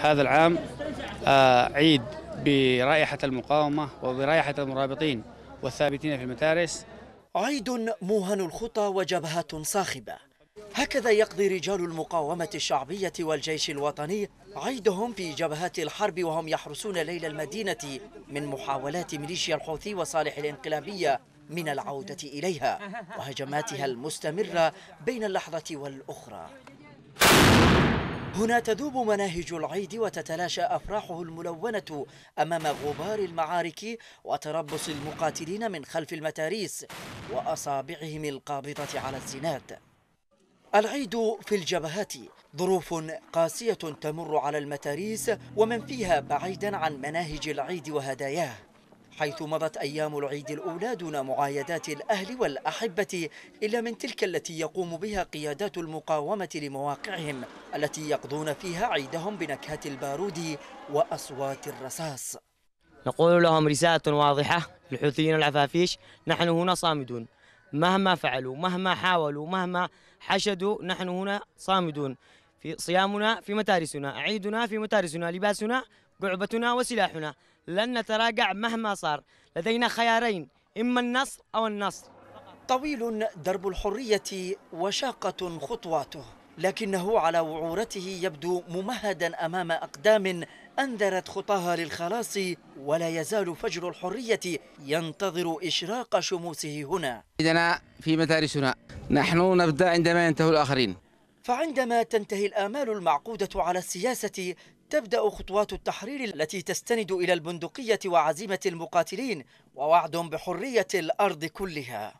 هذا العام آه، عيد برائحة المقاومة وبرائحة المرابطين والثابتين في المدارس عيد موهن الخطى وجبهات صاخبة هكذا يقضي رجال المقاومة الشعبية والجيش الوطني عيدهم في جبهات الحرب وهم يحرسون ليل المدينة من محاولات ميليشيا الحوثي وصالح الانقلابية من العودة إليها وهجماتها المستمرة بين اللحظة والأخرى هنا تذوب مناهج العيد وتتلاشى أفراحه الملونة أمام غبار المعارك وتربص المقاتلين من خلف المتاريس وأصابعهم القابضة على الزناد العيد في الجبهات ظروف قاسية تمر على المتاريس ومن فيها بعيدا عن مناهج العيد وهداياه حيث مضت أيام العيد الأولى دون معايدات الأهل والأحبة إلا من تلك التي يقوم بها قيادات المقاومة لمواقعهم التي يقضون فيها عيدهم بنكهة البارود وأصوات الرصاص نقول لهم رسالة واضحة للحوثيين العفافيش نحن هنا صامدون مهما فعلوا مهما حاولوا مهما حشدوا نحن هنا صامدون في صيامنا في متارسنا عيدنا في متارسنا لباسنا قعبتنا وسلاحنا لن نتراجع مهما صار لدينا خيارين إما النصر أو النصر طويل درب الحرية وشاقة خطواته لكنه على وعورته يبدو ممهدا أمام أقدام أنذرت خطاها للخلاص ولا يزال فجر الحرية ينتظر إشراق شموسه هنا عندنا في مدارسنا نحن نبدأ عندما ينتهي الآخرين فعندما تنتهي الآمال المعقودة على السياسة تبدأ خطوات التحرير التي تستند إلى البندقية وعزيمة المقاتلين ووعد بحرية الأرض كلها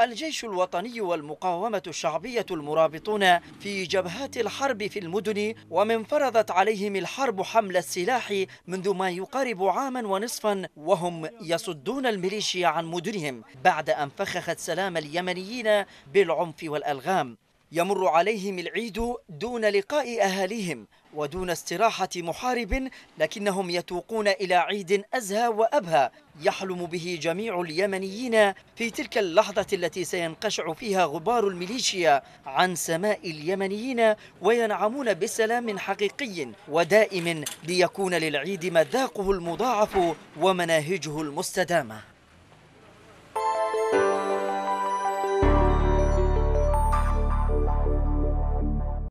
الجيش الوطني والمقاومة الشعبية المرابطون في جبهات الحرب في المدن ومن فرضت عليهم الحرب حمل السلاح منذ ما يقارب عاما ونصفا وهم يصدون الميليشيا عن مدنهم بعد أن فخخت سلام اليمنيين بالعنف والألغام يمر عليهم العيد دون لقاء أهاليهم ودون استراحة محارب لكنهم يتوقون إلى عيد أزهى وأبهى يحلم به جميع اليمنيين في تلك اللحظة التي سينقشع فيها غبار الميليشيا عن سماء اليمنيين وينعمون بسلام حقيقي ودائم ليكون للعيد مذاقه المضاعف ومناهجه المستدامة